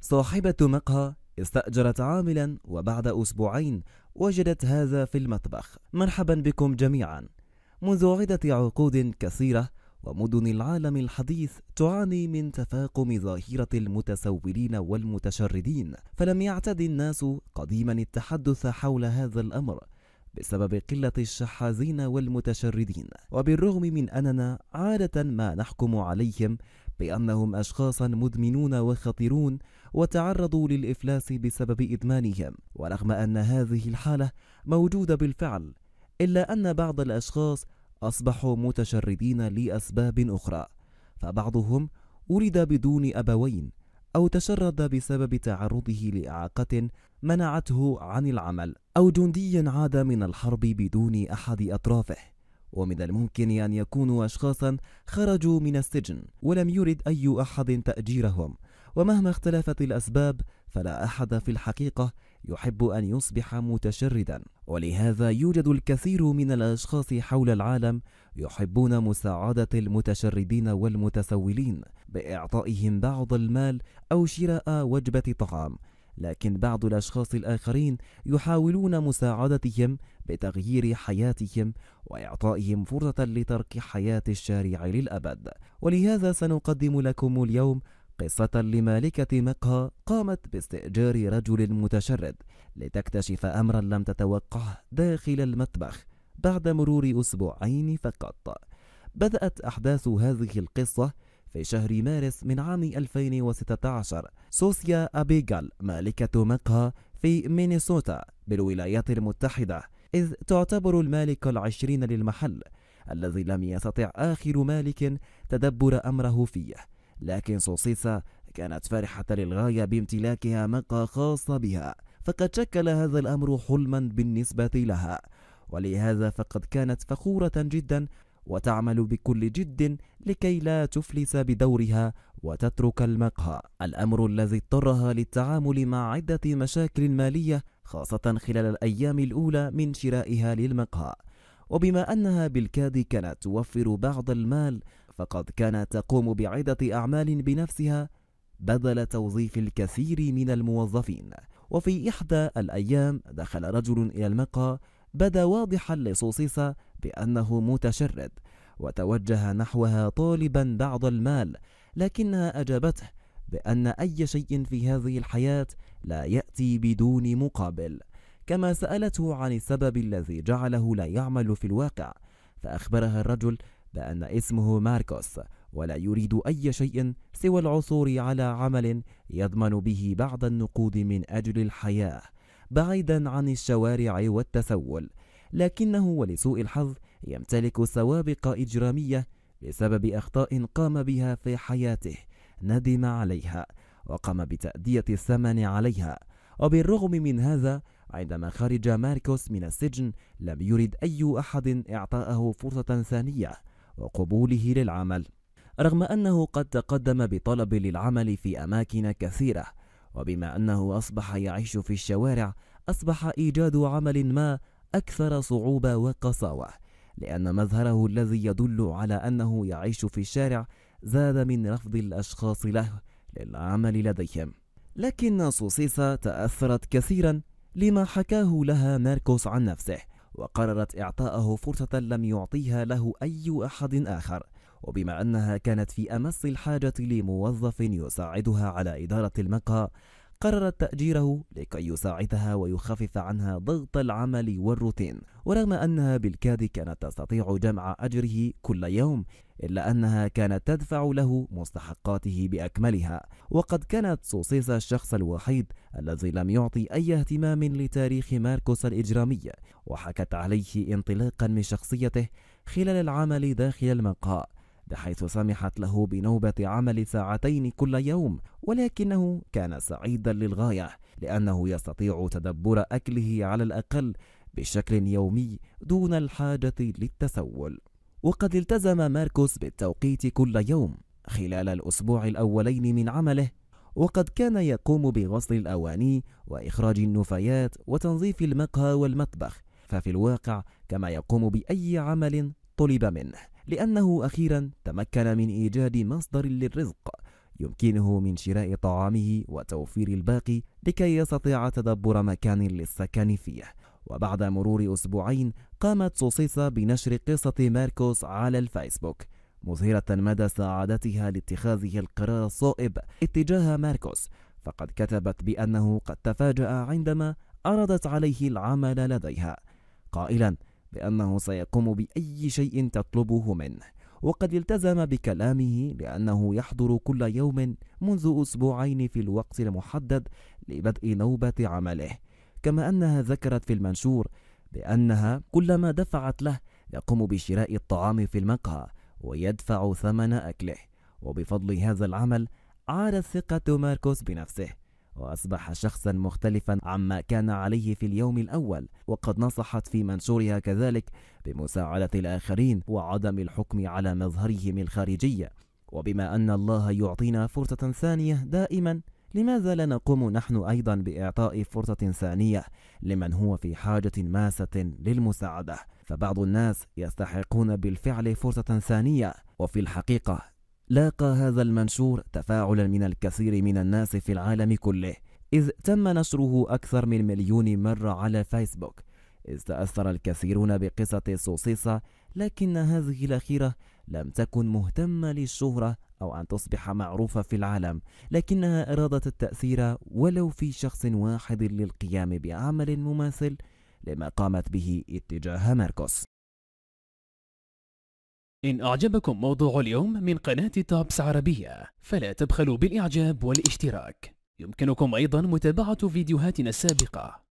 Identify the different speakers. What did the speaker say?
Speaker 1: صاحبة مقهى استأجرت عاملا وبعد أسبوعين وجدت هذا في المطبخ مرحبا بكم جميعا منذ عدة عقود كثيرة ومدن العالم الحديث تعاني من تفاقم ظاهرة المتسولين والمتشردين فلم يعتد الناس قديما التحدث حول هذا الأمر بسبب قلة الشحاذين والمتشردين وبالرغم من أننا عادة ما نحكم عليهم بأنهم أشخاص مدمنون وخطرون وتعرضوا للإفلاس بسبب إدمانهم ورغم أن هذه الحالة موجودة بالفعل إلا أن بعض الأشخاص أصبحوا متشردين لأسباب أخرى فبعضهم ولد بدون أبوين أو تشرد بسبب تعرضه لإعاقة منعته عن العمل أو جندي عاد من الحرب بدون أحد أطرافه ومن الممكن أن يكونوا أشخاصا خرجوا من السجن ولم يرد أي أحد تأجيرهم ومهما اختلفت الأسباب فلا أحد في الحقيقة يحب أن يصبح متشردا ولهذا يوجد الكثير من الأشخاص حول العالم يحبون مساعدة المتشردين والمتسولين بإعطائهم بعض المال أو شراء وجبة طعام لكن بعض الأشخاص الآخرين يحاولون مساعدتهم بتغيير حياتهم وإعطائهم فرصة لترك حياة الشارع للأبد ولهذا سنقدم لكم اليوم قصة لمالكة مقهى قامت باستئجار رجل متشرد لتكتشف أمرا لم تتوقعه داخل المطبخ بعد مرور أسبوعين فقط بدأت أحداث هذه القصة في شهر مارس من عام 2016 سوسيا أبيغال مالكة مقهى في مينيسوتا بالولايات المتحدة إذ تعتبر المالكة العشرين للمحل الذي لم يستطع آخر مالك تدبر أمره فيه لكن سوسيسا كانت فرحة للغاية بامتلاكها مقهى خاصة بها فقد شكل هذا الأمر حلما بالنسبة لها ولهذا فقد كانت فخورة جدا وتعمل بكل جد لكي لا تفلس بدورها وتترك المقهى الأمر الذي اضطرها للتعامل مع عدة مشاكل مالية خاصة خلال الأيام الأولى من شرائها للمقهى وبما أنها بالكاد كانت توفر بعض المال فقد كانت تقوم بعدة أعمال بنفسها بدل توظيف الكثير من الموظفين وفي إحدى الأيام دخل رجل إلى المقهى بدا واضحا لصوصيصة بأنه متشرد وتوجه نحوها طالبا بعض المال لكنها أجابته بأن أي شيء في هذه الحياة لا يأتي بدون مقابل كما سألته عن السبب الذي جعله لا يعمل في الواقع فأخبرها الرجل بأن اسمه ماركوس ولا يريد أي شيء سوى العثور على عمل يضمن به بعض النقود من أجل الحياة بعيدا عن الشوارع والتسول لكنه ولسوء الحظ يمتلك سوابق إجرامية بسبب أخطاء قام بها في حياته ندم عليها وقام بتأدية الثمن عليها وبالرغم من هذا عندما خرج ماركوس من السجن لم يرد أي أحد إعطاءه فرصة ثانية وقبوله للعمل رغم أنه قد تقدم بطلب للعمل في أماكن كثيرة وبما أنه أصبح يعيش في الشوارع أصبح إيجاد عمل ما أكثر صعوبة وقساوة لأن مظهره الذي يدل على أنه يعيش في الشارع زاد من رفض الأشخاص له للعمل لديهم لكن سوسيسا تأثرت كثيرا لما حكاه لها ماركوس عن نفسه وقررت إعطاءه فرصة لم يعطيها له أي أحد آخر وبما أنها كانت في أمس الحاجة لموظف يساعدها على إدارة المقهى قررت تأجيره لكي يساعدها ويخفف عنها ضغط العمل والروتين ورغم أنها بالكاد كانت تستطيع جمع أجره كل يوم إلا أنها كانت تدفع له مستحقاته بأكملها وقد كانت سوسيسا الشخص الوحيد الذي لم يعطي أي اهتمام لتاريخ ماركوس الإجرامي وحكت عليه انطلاقا من شخصيته خلال العمل داخل المقهى بحيث سمحت له بنوبة عمل ساعتين كل يوم ولكنه كان سعيدا للغاية لأنه يستطيع تدبر أكله على الأقل بشكل يومي دون الحاجة للتسول وقد التزم ماركوس بالتوقيت كل يوم خلال الأسبوع الأولين من عمله وقد كان يقوم بغسل الأواني وإخراج النفايات وتنظيف المقهى والمطبخ ففي الواقع كما يقوم بأي عمل طلب منه لأنه أخيرا تمكن من إيجاد مصدر للرزق يمكنه من شراء طعامه وتوفير الباقي لكي يستطيع تدبر مكان للسكن فيه وبعد مرور أسبوعين قامت سوسيسا بنشر قصة ماركوس على الفيسبوك مظهرة مدى سعادتها لاتخاذه القرار الصائب اتجاه ماركوس فقد كتبت بأنه قد تفاجأ عندما عرضت عليه العمل لديها قائلا بأنه سيقوم بأي شيء تطلبه منه وقد التزم بكلامه لأنه يحضر كل يوم منذ أسبوعين في الوقت المحدد لبدء نوبة عمله كما أنها ذكرت في المنشور بأنها كلما دفعت له يقوم بشراء الطعام في المقهى ويدفع ثمن أكله وبفضل هذا العمل عادت ثقة ماركوس بنفسه وأصبح شخصا مختلفا عما كان عليه في اليوم الأول وقد نصحت في منشورها كذلك بمساعدة الآخرين وعدم الحكم على مظهرهم الخارجية وبما أن الله يعطينا فرصة ثانية دائما لماذا لا نقوم نحن أيضا بإعطاء فرصة ثانية لمن هو في حاجة ماسة للمساعدة فبعض الناس يستحقون بالفعل فرصة ثانية وفي الحقيقة لاقى هذا المنشور تفاعلا من الكثير من الناس في العالم كله إذ تم نشره أكثر من مليون مرة على فيسبوك إذ تأثر الكثيرون بقصة سوسيسا لكن هذه الأخيرة لم تكن مهتمة للشهرة أو أن تصبح معروفة في العالم لكنها أرادت التأثير ولو في شخص واحد للقيام بعمل مماثل لما قامت به اتجاه ماركوس إن أعجبكم موضوع اليوم من قناة توبس عربية فلا تبخلوا بالإعجاب والاشتراك يمكنكم أيضا متابعة فيديوهاتنا السابقة